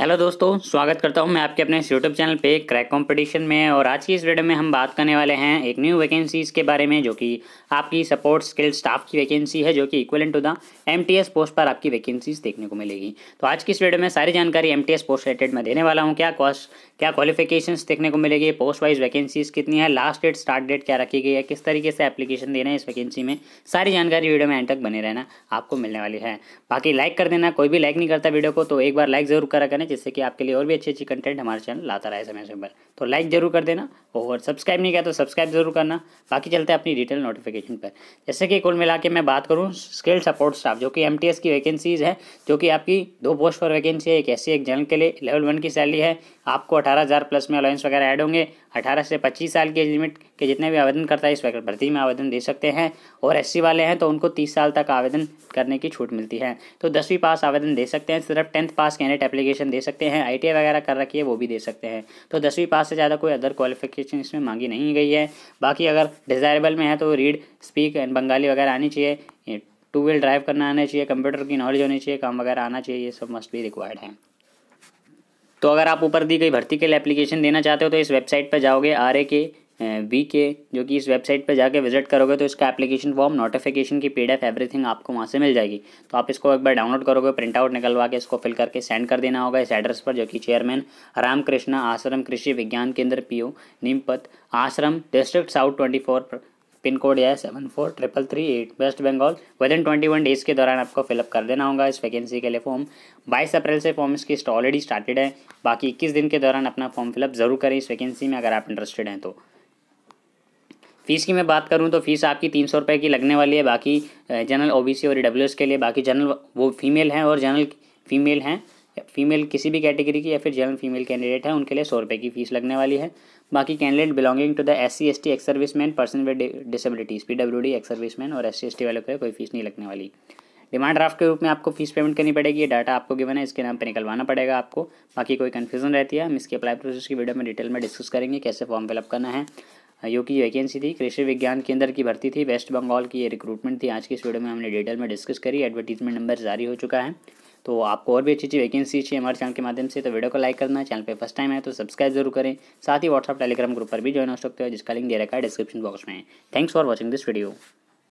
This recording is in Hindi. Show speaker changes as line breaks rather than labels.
हेलो दोस्तों स्वागत करता हूं मैं आपके अपने यूट्यूब चैनल पे क्रैक कंपटीशन में और आज की इस वीडियो में हम बात करने वाले हैं एक न्यू वैकेंसीज़ के बारे में जो कि आपकी सपोर्ट स्किल स्टाफ की वैकेंसी है जो कि equivalent to the MTS post पर आपकी वैकेंसीज़ देखने को मिलेगी तो आज की इस वीडियो में सारी जानकारी एम पोस्ट रिलेटेड मैं देने वाला हूँ क्या कॉस्ट क्या क्वालिफिकेशन देखने को मिलेगी पोस्ट वाइज वैकेंसीज़ कितनी है लास्ट डेट स्टार्ट डेट क्या रखी गई है किस तरीके से एप्लीकेशन देना है इस वैकेंसी में सारी जानकारी वीडियो में एंड तक बने रहना आपको मिलने वाली है बाकी लाइक कर देना कोई भी लाइक नहीं करता वीडियो को तो एक बार लाइक जरूर करा करें जिससे कि आपके लिए और भी अच्छी अच्छी कंटेंट हमारे चैनल लाता रहे समय समय पर तो लाइक जरूर कर देना और सब्सक्राइब नहीं किया तो सब्सक्राइब जरूर करना बाकी चलते हैं अपनी डिटेल नोटिफिकेशन पर जैसे कि कुल मिला के मैं बात करूँ स्किल सपोर्ट स्टाफ जो कि एम की वैकेंसीज़ है जो कि आपकी दो पोस्ट पर वैकेंसी है एक ऐसी एक जनरल के लिए लेवल वन की सैलरी है आपको अठारह हज़ार प्लस में अलाउंस वगैरह ऐड होंगे अठारह से पच्चीस साल की एज लिमिट के जितने भी आवेदन करता है इस भर्ती में आवेदन दे सकते हैं और एस वाले हैं तो उनको तीस साल तक आवेदन करने की छूट मिलती है तो दसवीं पास आवेदन दे सकते हैं सिर्फ टेंथ पास कैंडिडेट एप्लीकेशन दे सकते हैं आई वगैरह कर रखी है वो भी दे सकते हैं तो दसवीं पास से ज़्यादा कोई अदर क्वालिफिकेशन इसमें मांगी नहीं गई है बाकी अगर डिज़ायरेबल में है तो रीड स्पीक एंड बंगाली वगैरह आनी चाहिए टू व्हील ड्राइव करना आना चाहिए कंप्यूटर की नॉलेज होनी चाहिए काम वगैरह आना चाहिए ये सब मस्ट भी रिक्वायर्ड है तो अगर आप ऊपर दी गई भर्ती के लिए एप्लीकेशन देना चाहते हो तो इस वेबसाइट पर जाओगे आर ए के वी के जो कि इस वेबसाइट पर जाके विजिट करोगे तो इसका एप्लीकेशन फॉर्म नोटिफिकेशन की पी एवरीथिंग आपको वहाँ से मिल जाएगी तो आप इसको एक बार डाउनलोड करोगे प्रिंट आउट निकलवा के इसको फिल करके सेंड कर देना होगा इस एड्रेस पर जो कि चेयरमैन रामकृष्णा आश्रम कृषि विज्ञान केंद्र P O Ashram district south twenty four pin code है seven four triple three eight West Bengal within twenty one days के दौरान आपको फिलअप कर देना होगा इस वैकेंसी के लिए फॉर्म बाईस अप्रैल से फॉर्म इसकी ऑलरेडी स्टार्टेड है बाकी इक्कीस दिन के दौरान अपना फॉर्म फिलअप ज़रूर करें इस वैकेंसी में अगर आप इंटरेस्टेड हैं तो फीस की मैं बात करूं तो फीस आपकी तीन सौ रुपये की लगने वाली है बाकी जनरल ओबीसी और ई के लिए बाकी जनरल वो फीमेल हैं और जनरल फीमेल हैं फीमेल किसी भी कैटेगरी की या फिर जनरल फीमेल कैंडिडेट है उनके लिए सौ रुपये की फीस लगने वाली है बाकी candidate belonging to the S C S T ex service man person with disabilities P W D ex service man और एस सी एस टी वालों को कोई फीस नहीं लगने वाली डिमांड ड्राफ्ट के रूप में आपको फीस पेमेंट करनी पड़ेगी ये डाटा आपको गिवन है इसके नाम पर निकलवाना पड़ेगा आपको बाकी कोई कन्फ्यूजन रहती है हम इसके अप्लाई प्रोसेस की वीडियो में डिटेल में डिस्कस करेंगे कैसे फॉर्म फिलअप करना है यू की वैकेंसी थी कृषि विज्ञान केंद्र की भर्ती थी वेस्ट बंगाल की ये रिक्रूटमेंट थी आज की इस वीडियो में हमने डिटेल में डिस्कस करी एडवर्टीजमेंट नंबर जारी हो चुका है तो आपको और भी अच्छी अच्छी वैकेंसी चाहिए हमारे चैनल के माध्यम से तो वीडियो को लाइक करना चैनल पर फर्स्ट टाइम है तो सब्सक्राइब जरूर करें साथ ही व्हाट्सअप टेलीग्राम ग्रुप पर भी ज्वाइन हो सकते हो जिसका लिंक दे रखा है डिस्क्रिप्शन बॉक्स में thanks for watching this video